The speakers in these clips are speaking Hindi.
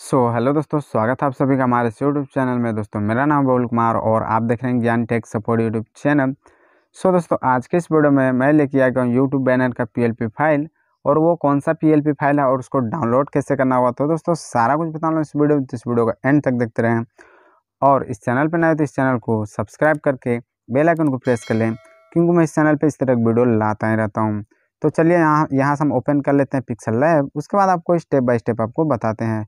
सो so, हेलो दोस्तों स्वागत है आप सभी का हमारे यूट्यूब चैनल में दोस्तों मेरा नाम बबुल कुमार और आप देख रहे हैं Gyan tech support YouTube channel so so, दोस्तों आज के इस वीडियो में मैं लेके आ गया हूँ यूट्यूब बैनर का पीएलपी फाइल और वो कौन सा पीएलपी फाइल है और उसको डाउनलोड कैसे करना हुआ तो दोस्तों सारा कुछ लो इस वीडियो में इस वीडियो का एंड तक देखते रहें और इस चैनल पर ना तो इस चैनल को सब्सक्राइब करके बेलाइकन को प्रेस कर लें क्योंकि मैं इस चैनल पर इस तरह की वीडियो लाता ही रहता हूँ तो चलिए यहाँ यहाँ से हम ओपन कर लेते हैं पिक्सल लैब उसके बाद आपको स्टेप बाई स्टेप आपको बताते हैं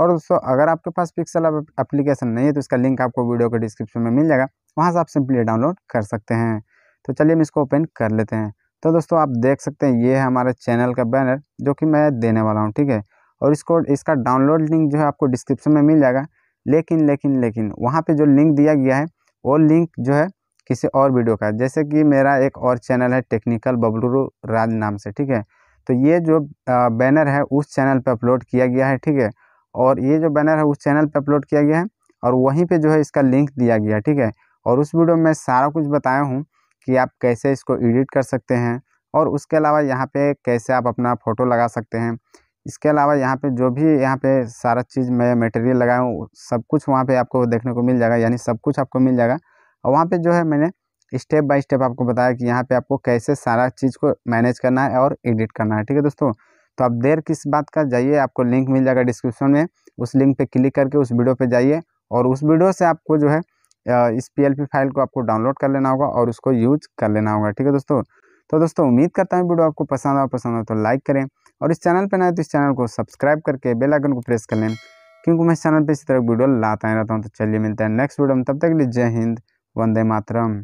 और दोस्तों अगर आपके पास पिक्सल एप्लीकेशन नहीं है तो इसका लिंक आपको वीडियो के डिस्क्रिप्शन में मिल जाएगा वहाँ से आप सिंपली डाउनलोड कर सकते हैं तो चलिए हम इसको ओपन कर लेते हैं तो दोस्तों आप देख सकते हैं ये है हमारे चैनल का बैनर जो कि मैं देने वाला हूँ ठीक है और इसको इसका डाउनलोड लिंक जो है आपको डिस्क्रिप्शन में मिल जाएगा लेकिन लेकिन लेकिन वहाँ पे जो लिंक दिया गया है वो लिंक जो है किसी और वीडियो का जैसे कि मेरा एक और चैनल है टेक्निकल बबलूरू राज नाम से ठीक है तो ये जो बैनर है उस चैनल पर अपलोड किया गया है ठीक है और ये जो बैनर है उस चैनल पे अपलोड किया गया है और वहीं पे जो है इसका लिंक दिया गया ठीक है और उस वीडियो में सारा कुछ बताया हूँ कि आप कैसे इसको एडिट कर सकते हैं और उसके अलावा यहाँ पे कैसे आप अपना फ़ोटो लगा सकते हैं इसके अलावा यहाँ पे जो भी यहाँ पे सारा चीज़ मैं मटेरियल लगाया हूँ सब कुछ वहाँ पे आपको देखने को मिल जाएगा यानी सब कुछ आपको मिल जाएगा और वहाँ पे जो है मैंने स्टेप बाय स्टेप आपको बताया कि यहाँ पे आपको कैसे सारा चीज़ को मैनेज करना है और एडिट करना है ठीक है दोस्तों तो आप देर किस बात का जाइए आपको लिंक मिल जाएगा डिस्क्रिप्शन में उस लिंक पे क्लिक करके उस वीडियो पे जाइए और उस वीडियो से आपको जो है इस पी फाइल को आपको डाउनलोड कर लेना होगा और उसको यूज कर लेना होगा ठीक है दोस्तों तो दोस्तों उम्मीद करता हूँ वीडियो आपको पसंद आओ पसंद हो तो लाइक करें और इस चैनल पर ना तो इस चैनल को सब्सक्राइब करके बेलाइकन को प्रेस कर लें क्योंकि मैं इस चैनल पर इसी तरह वीडियो लाता ही रहता हूँ तो चलिए मिलता है नेक्स्ट वीडियो में तब तक के लिए जय हिंद वंदे मातरम